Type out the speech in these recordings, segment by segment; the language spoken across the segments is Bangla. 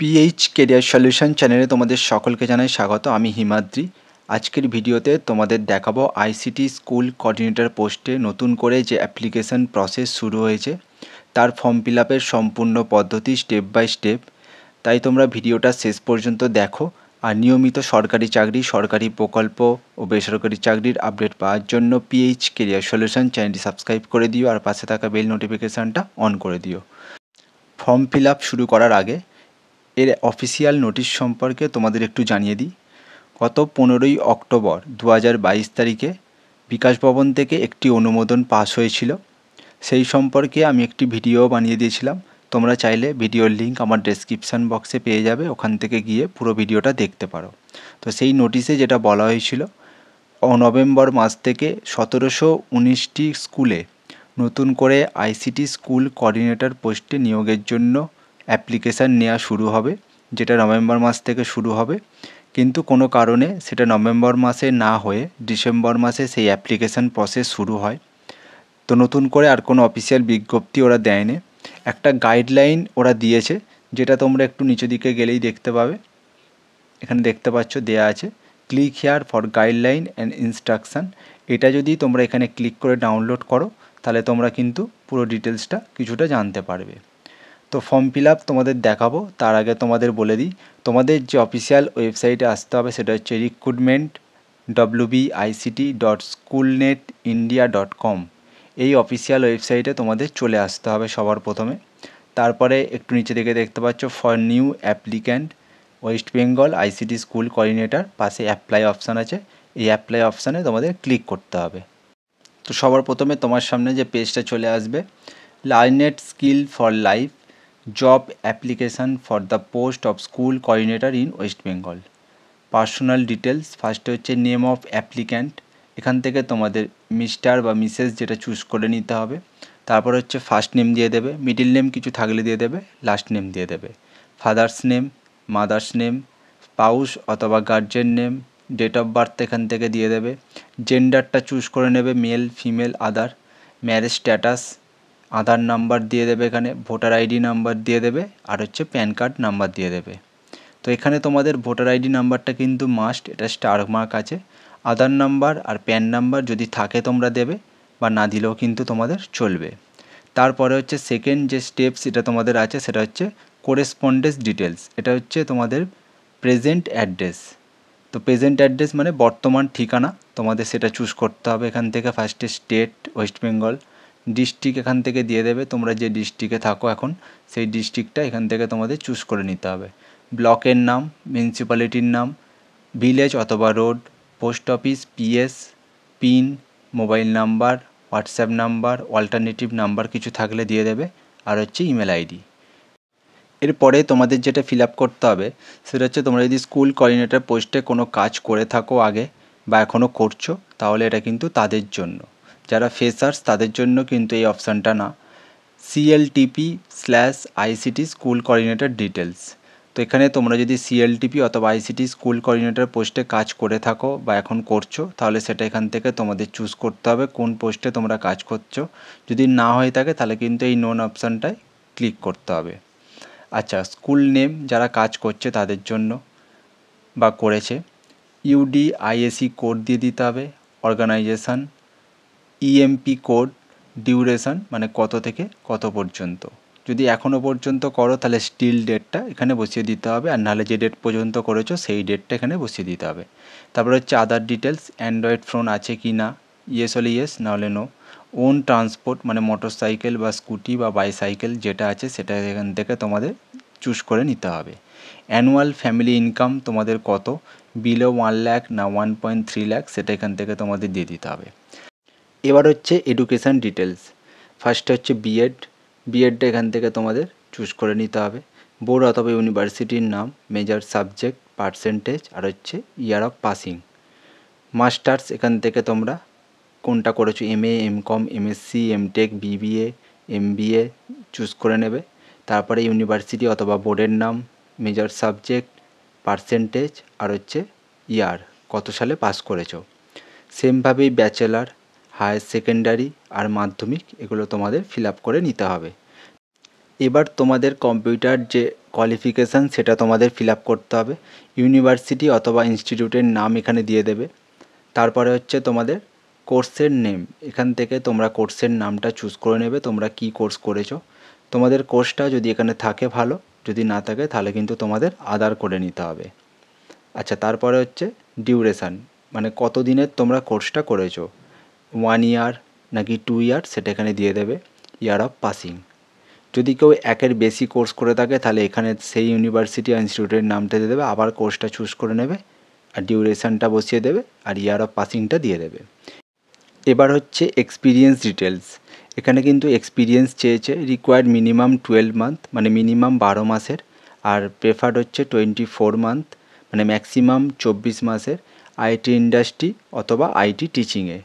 পিএইচ কেরিয়ার সলিউশন চ্যানেলে তোমাদের সকলকে জানাই স্বাগত আমি হিমাদ্রি আজকের ভিডিওতে তোমাদের দেখাবো আইসিটি স্কুল কোঅর্ডিনেটর পোস্টে নতুন করে যে অ্যাপ্লিকেশন প্রসেস শুরু হয়েছে তার ফর্ম ফিল সম্পূর্ণ পদ্ধতি স্টেপ বাই স্টেপ তাই তোমরা ভিডিওটা শেষ পর্যন্ত দেখো আর নিয়মিত সরকারি চাকরি সরকারি প্রকল্প ও বেসরকারি চাকরির আপডেট পাওয়ার জন্য পিএইচ কেরিয়ার সলিউশন চ্যানেলটি সাবস্ক্রাইব করে দিও আর পাশে থাকা বেল নোটিফিকেশানটা অন করে দিও ফর্ম ফিল শুরু করার আগে এর অফিসিয়াল নোটিশ সম্পর্কে তোমাদের একটু জানিয়ে দিই গত পনেরোই অক্টোবর দু তারিখে বিকাশ ভবন থেকে একটি অনুমোদন পাস হয়েছিল সেই সম্পর্কে আমি একটি ভিডিও বানিয়ে দিয়েছিলাম তোমরা চাইলে ভিডিওর লিঙ্ক আমার ডেসক্রিপশান বক্সে পেয়ে যাবে ওখান থেকে গিয়ে পুরো ভিডিওটা দেখতে পারো তো সেই নোটিশে যেটা বলা হয়েছিল নভেম্বর মাস থেকে সতেরোশো উনিশটি স্কুলে নতুন করে আইসিটি স্কুল কোঅর্ডিনেটর পোস্টে নিয়োগের জন্য অ্যাপ্লিকেশান নেওয়া শুরু হবে যেটা নভেম্বর মাস থেকে শুরু হবে কিন্তু কোনো কারণে সেটা নভেম্বর মাসে না হয়ে ডিসেম্বর মাসে সেই অ্যাপ্লিকেশান প্রসেস শুরু হয় তো নতুন করে আর কোনো অফিসিয়াল বিজ্ঞপ্তি ওরা দেয়নি একটা গাইডলাইন ওরা দিয়েছে যেটা তোমরা একটু নিচে দিকে গেলেই দেখতে পাবে এখানে দেখতে পাচ্ছ দেয়া আছে click here for guideline and instruction এটা যদি তোমরা এখানে ক্লিক করে ডাউনলোড করো তাহলে তোমরা কিন্তু পুরো ডিটেলসটা কিছুটা জানতে পারবে তো ফর্ম ফিল আপ তোমাদের দেখাবো তার আগে তোমাদের বলে দিই তোমাদের যে অফিসিয়াল ওয়েবসাইটে আসতে হবে সেটা হচ্ছে recruitment WBICT dot school net India dot com এই অফিসিয়াল ওয়েবসাইটে তোমাদের চলে আসতে হবে সবার প্রথমে তারপরে একটু নিচে দিকে দেখতে পাচ্ছ for new applicant West Bengal ICT school coordinator পাশে অ্যাপ্লাই অপশান আছে এই অ্যাপ্লাই অপশানে তোমাদের ক্লিক করতে হবে তো সবার প্রথমে তোমার সামনে যে পেজটা চলে আসবে Learnet skill for life job application for the post of school coordinator in West Bengal personal details ফার্স্টে হচ্ছে নেম অফ অ্যাপ্লিক্যান্ট এখান থেকে তোমাদের মিস্টার বা মিসেস যেটা চুজ করে নিতে হবে তারপর হচ্ছে ফার্স্ট নেম দিয়ে দেবে মিডিল নেম কিছু থাকলে দিয়ে দেবে লাস্ট নেম দিয়ে দেবে father's name mother's name spouse অথবা guardian name date of birth এখান থেকে দিয়ে দেবে জেন্ডারটা চুজ করে নেবে male female other marriage status Aadhaar number দিয়ে দেবে এখানে ভোটার আইডি নাম্বার দিয়ে দেবে আর হচ্ছে প্যান কার্ড নাম্বার দিয়ে দেবে তো এখানে তোমাদের ভোটার আইডি নাম্বারটা কিন্তু মাস্ট এটা স্টার মার্ক আছে আধার নাম্বার আর প্যান নাম্বার যদি থাকে তোমরা দেবে বা না দিলেও কিন্তু তোমাদের চলবে তারপরে হচ্ছে সেকেন্ড যে স্টেপস এটা তোমাদের আছে সেটা হচ্ছে কোরেসপন্ডেন্স ডিটেলস এটা হচ্ছে তোমাদের প্রেজেন্ট অ্যাড্রেস তো প্রেজেন্ট অ্যাড্রেস মানে বর্তমান ঠিকানা তোমাদের সেটা চুজ করতে হবে এখান থেকে ফার্স্টে স্টেট ওয়েস্ট বেঙ্গল ডিস্ট্রিক্ট এখান থেকে দিয়ে দেবে তোমরা যে ডিস্ট্রিক্টে থাকো এখন সেই ডিস্ট্রিক্টটা এখান থেকে তোমাদের চুজ করে নিতে হবে ব্লকের নাম মিউনিসিপ্যালিটির নাম ভিলেজ অথবা road post office PS PIN mobile number WhatsApp number alternative number কিছু থাকলে দিয়ে দেবে আর হচ্ছে ইমেল আইডি এরপরে তোমাদের যেটা ফিল আপ করতে হবে সেটা হচ্ছে তোমরা যদি স্কুল কোঅর্ডিনেটর পোস্টে কোনো কাজ করে থাকো আগে বা এখনও করছো তাহলে এটা কিন্তু তাদের জন্য যারা ফ্রেশার্স তাদের জন্য কিন্তু এই অপশানটা না CLTP slash ICT school coordinator details তো এখানে তোমরা যদি সিএলটিপি অথবা আইসিটি স্কুল কোঅর্ডিনেটর পোস্টে কাজ করে থাকো বা এখন করছো তাহলে সেটা এখান থেকে তোমাদের চুজ করতে হবে কোন পোস্টে তোমরা কাজ করছো যদি না হয়ে থাকে তাহলে কিন্তু এই নন অপশানটায় ক্লিক করতে হবে আচ্ছা স্কুল নেম যারা কাজ করছে তাদের জন্য বা করেছে ইউডি আইএসি কোড দিয়ে দিতে হবে অর্গানাইজেশান ইএমপি কোড ডিউরেশান মানে কত থেকে কত পর্যন্ত যদি এখনও পর্যন্ত করো তাহলে স্টিল ডেটটা এখানে বসিয়ে দিতে হবে আর নাহলে যে ডেট পর্যন্ত করেছো সেই ডেটটা এখানে বসিয়ে দিতে হবে তারপরে হচ্ছে আদার ডিটেলস অ্যান্ড্রয়েড ফোন আছে কি না ইয়েস হলে ইয়েস নাহলে নো ওন ট্রান্সপোর্ট মানে মোটর সাইকেল বা স্কুটি বা বাইসাইকেল যেটা আছে সেটা এখান থেকে তোমাদের চুজ করে নিতে হবে অ্যানুয়াল ফ্যামিলি ইনকাম তোমাদের কত বিলো ওয়ান ল্যাক না ওয়ান পয়েন্ট থ্রি ল্যাক সেটা এখান থেকে তোমাদের দিয়ে দিতে হবে এবার হচ্ছে এডুকেশান ডিটেলস ফার্স্টে হচ্ছে বিএড বিএডটা এখান থেকে তোমাদের চুজ করে নিতে হবে বোর্ড অথবা ইউনিভার্সিটির নাম মেজর সাবজেক্ট পার্সেন্টেজ আর হচ্ছে ইয়ার অফ পাসিং মাস্টার্স এখান থেকে তোমরা কোনটা করেছো M A M com MSc MTech BBA BA choose করে নেবে তারপরে ইউনিভার্সিটি অথবা বোর্ডের নাম মেজর সাবজেক্ট পার্সেন্টেজ আর হচ্ছে ইয়ার কত সালে পাস করেছো সেমভাবেই ব্যাচেলার হায়ার সেকেন্ডারি আর মাধ্যমিক এগুলো তোমাদের ফিল আপ করে নিতে হবে এবার তোমাদের কম্পিউটার যে কোয়ালিফিকেশান সেটা তোমাদের ফিল আপ করতে হবে ইউনিভার্সিটি অথবা ইনস্টিটিউটের নাম এখানে দিয়ে দেবে তারপরে হচ্ছে তোমাদের কোর্সের নেম এখান থেকে তোমরা কোর্সের নামটা চুজ করে নেবে তোমরা কি কোর্স করেছো তোমাদের কোর্সটা যদি এখানে থাকে ভালো যদি না থাকে তাহলে কিন্তু তোমাদের আদার করে নিতে হবে আচ্ছা তারপরে হচ্ছে ডিউরেশান মানে কত দিনের তোমরা কোর্সটা করেছো ওয়ান ইয়ার নাকি টু ইয়ার সেটা এখানে দিয়ে দেবে ইয়ার অফ পাসিং যদি কেউ একের বেশি কোর্স করে থাকে তাহলে এখানে সেই ইউনিভার্সিটি আর ইনস্টিটিউটের নামটা দিয়ে দেবে আবার কোর্সটা চুজ করে নেবে আর ডিউরেশানটা বসিয়ে দেবে আর ইয়ার অফ পাসিংটা দিয়ে দেবে এবার হচ্ছে এক্সপিরিয়েন্স ডিটেলস এখানে কিন্তু এক্সপিরিয়েন্স চেয়েছে রিকোয়ার্ড মিনিমাম টুয়েলভ মান্থ মানে মিনিমাম বারো মাসের আর প্রেফার্ড হচ্ছে টোয়েন্টি ফোর মান্থ মানে ম্যাক্সিমাম চব্বিশ মাসের আইটি ইন্ডাস্ট্রি অথবা আইটি টিচিংয়ে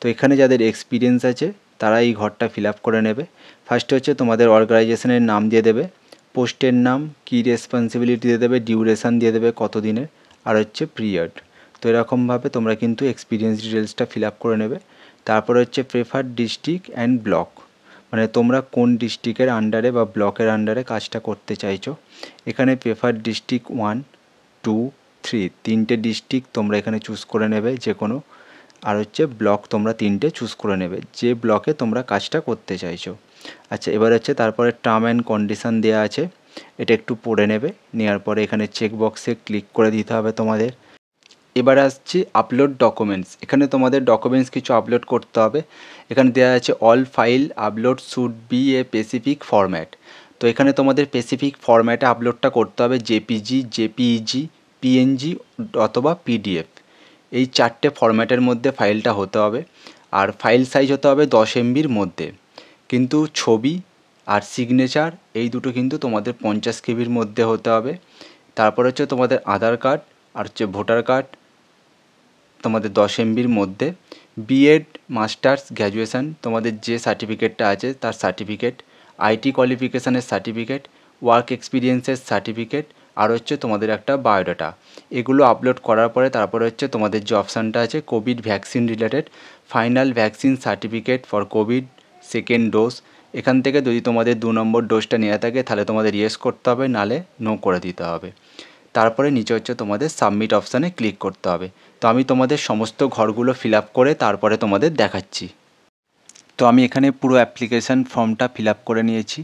তো এখানে যাদের এক্সপিরিয়েন্স আছে তারা এই ঘরটা ফিল করে নেবে ফার্স্টে হচ্ছে তোমাদের অর্গানাইজেশনের নাম দিয়ে দেবে পোস্টের নাম কি রেসপন্সিবিলিটি দিয়ে দেবে ডিউরেশান দিয়ে দেবে কত দিনের আর হচ্ছে পিরিয়ড তো এরকমভাবে তোমরা কিন্তু এক্সপিরিয়েন্স ডিটেলসটা ফিল করে নেবে তারপরে হচ্ছে প্রেফার্ড ডিস্ট্রিক্ট অ্যান্ড ব্লক মানে তোমরা কোন ডিস্ট্রিক্টের আন্ডারে বা ব্লকের আন্ডারে কাজটা করতে চাইছো এখানে prefer district one two three তিনটে ডিস্ট্রিক্ট তোমরা এখানে চুজ করে নেবে যে কোনো আর হচ্ছে ব্লক তোমরা তিনটে চুজ করে নেবে যে ব্লকে তোমরা কাজটা করতে চাইছো আচ্ছা এবার হচ্ছে তারপরে টার্ম অ্যান্ড কন্ডিশান দেওয়া আছে এটা একটু পড়ে নেবে নেওয়ার পরে এখানে চেক বক্সে ক্লিক করে দিতে হবে তোমাদের এবার আসছি আপলোড ডকুমেন্টস এখানে তোমাদের ডকুমেন্টস কিছু আপলোড করতে হবে এখানে দেওয়া আছে all file upload should be a specific format তো এখানে তোমাদের স্পেসিফিক ফরম্যাটে আপলোডটা করতে হবে জেপিজি জেপিইজি পিএনজি অথবা পিডিএফ এই চারটে ফরম্যাটের মধ্যে ফাইলটা হতে হবে আর ফাইল সাইজ হতে হবে দশ এমবির মধ্যে কিন্তু ছবি আর সিগনেচার এই দুটো কিন্তু তোমাদের পঞ্চাশ কেবির মধ্যে হতে হবে তারপর হচ্ছে তোমাদের আধার কার্ড আর হচ্ছে ভোটার কার্ড তোমাদের দশ এমবির মধ্যে বিএড মাস্টার্স গ্র্যাজুয়েশান তোমাদের যে সার্টিফিকেটটা আছে তার সার্টিফিকেট আইটি কোয়ালিফিকেশানের সার্টিফিকেট ওয়ার্ক এক্সপিরিয়েন্সের সার্টিফিকেট আর হচ্ছে তোমাদের একটা বায়োডাটা এগুলো আপলোড করার পরে তারপরে হচ্ছে তোমাদের যে অপশানটা আছে covid vaccine related final vaccine certificate for covid second dose এখান থেকে যদি তোমাদের দু নম্বর ডোজটা নেওয়া থাকে তাহলে তোমাদের ইয়েস করতে হবে নালে নো করে দিতে হবে তারপরে নিচে হচ্ছে তোমাদের সাবমিট অপশানে ক্লিক করতে হবে তো আমি তোমাদের সমস্ত ঘরগুলো ফিল করে তারপরে তোমাদের দেখাচ্ছি তো আমি এখানে পুরো অ্যাপ্লিকেশান ফর্মটা ফিল করে নিয়েছি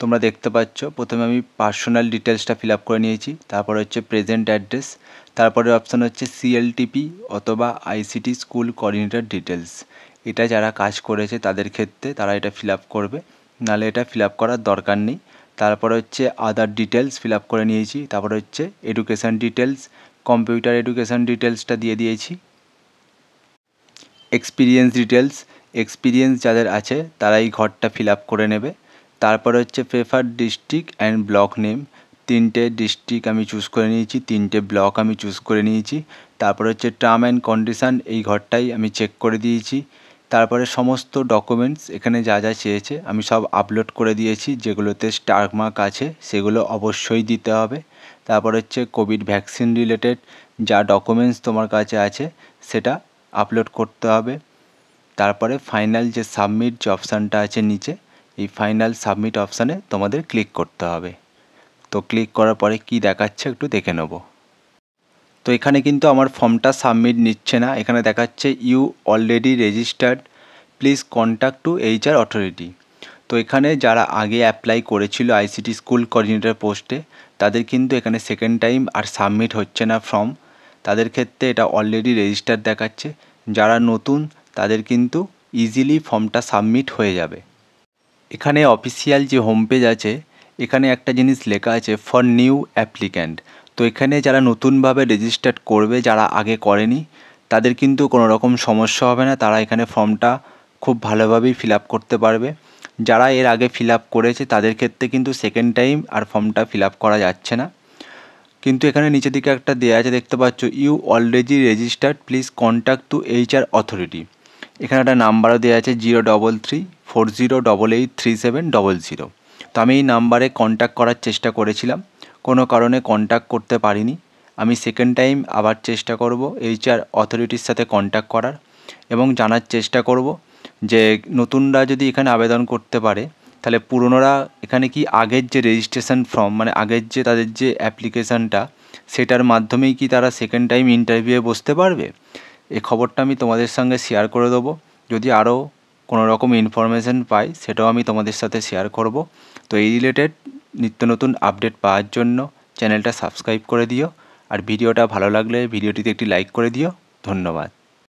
তোমরা দেখতে পাচ্ছ প্রথমে আমি পার্সোনাল ডিটেলসটা ফিল আপ করে নিয়েছি তারপরে হচ্ছে প্রেজেন্ট অ্যাড্রেস তারপরে অপশান হচ্ছে সিএলটিপি অথবা আইসিটি স্কুল কোঅর্ডিনেটর ডিটেলস এটা যারা কাজ করেছে তাদের ক্ষেত্রে তারা এটা ফিল আপ করবে নাহলে এটা ফিল আপ করার দরকার নেই তারপরে হচ্ছে আদার ডিটেলস ফিল আপ করে নিয়েছি তারপরে হচ্ছে এডুকেশান ডিটেলস কম্পিউটার এডুকেশান ডিটেলসটা দিয়ে দিয়েছি এক্সপিরিয়েন্স ডিটেলস এক্সপিরিয়েন্স যাদের আছে তারা এই ঘরটা ফিল আপ করে নেবে তারপরে হচ্ছে prefer district and block name তিনটে ডিস্ট্রিক্ট আমি চুজ করে নিয়েছি তিনটে ব্লক আমি চুজ করে নিয়েছি তারপরে হচ্ছে টার্ম অ্যান্ড কন্ডিশান এই ঘরটাই আমি চেক করে দিয়েছি তারপরে সমস্ত ডকুমেন্টস এখানে যা যা চেয়েছে আমি সব আপলোড করে দিয়েছি যেগুলোতে স্টার্ক মার্ক আছে সেগুলো অবশ্যই দিতে হবে তারপর হচ্ছে কোভিড ভ্যাকসিন রিলেটেড যা ডকুমেন্টস তোমার কাছে আছে সেটা আপলোড করতে হবে তারপরে ফাইনাল যে সাবমিট যে অপশানটা আছে নিচে এই ফাইনাল সাবমিট অপশানে তোমাদের ক্লিক করতে হবে তো ক্লিক করার পরে কি দেখাচ্ছে একটু দেখে নেব তো এখানে কিন্তু আমার ফর্মটা সাবমিট নিচ্ছে না এখানে দেখাচ্ছে you already registered please contact to HR authority তো এখানে যারা আগে অ্যাপ্লাই করেছিল আইসিটি স্কুল কোঅর্ডিনেটর পোস্টে তাদের কিন্তু এখানে সেকেন্ড টাইম আর সাবমিট হচ্ছে না ফর্ম তাদের ক্ষেত্রে এটা অলরেডি রেজিস্টার দেখাচ্ছে যারা নতুন তাদের কিন্তু ইজিলি ফর্মটা সাবমিট হয়ে যাবে এখানে অফিসিয়াল যে হোম পেজ আছে এখানে একটা জিনিস লেখা আছে ফর নিউ অ্যাপ্লিক্যান্ট তো এখানে যারা নতুনভাবে রেজিস্টার্ড করবে যারা আগে করেনি তাদের কিন্তু কোনো রকম সমস্যা হবে না তারা এখানে ফর্মটা খুব ভালোভাবেই ফিল করতে পারবে যারা এর আগে ফিল করেছে তাদের ক্ষেত্রে কিন্তু সেকেন্ড টাইম আর ফর্মটা ফিল করা যাচ্ছে না কিন্তু এখানে নিচের দিকে একটা দেওয়া আছে দেখতে পাচ্ছ you already registered please contact to H R authority এখানে একটা নাম্বারও দেওয়া আছে zero double three four zero double eight three seven double zero তো আমি এই নাম্বারে কন্ট্যাক্ট করার চেষ্টা করেছিলাম কোনো কারণে কন্ট্যাক্ট করতে পারিনি আমি সেকেন্ড টাইম আবার চেষ্টা করব এইচআর অথরিটির সাথে কন্ট্যাক্ট করার এবং জানার চেষ্টা করব যে নতুনরা যদি এখানে আবেদন করতে পারে তাহলে পুরনোরা এখানে কি আগের যে রেজিস্ট্রেশন ফর্ম মানে আগের যে তাদের যে অ্যাপ্লিকেশানটা সেটার মাধ্যমেই কি তারা সেকেন্ড টাইম ইন্টারভিউয়ে বসতে পারবে এই খবরটা আমি তোমাদের সঙ্গে শেয়ার করে দেবো যদি আরও কোনো রকম ইনফরমেশান পাই সেটাও আমি তোমাদের সাথে শেয়ার করব তো এই রিলেটেড নিত্য নতুন আপডেট পাওয়ার জন্য চ্যানেলটা সাবস্ক্রাইব করে দিও আর ভিডিওটা ভালো লাগলে ভিডিওটিতে একটি লাইক করে দিও ধন্যবাদ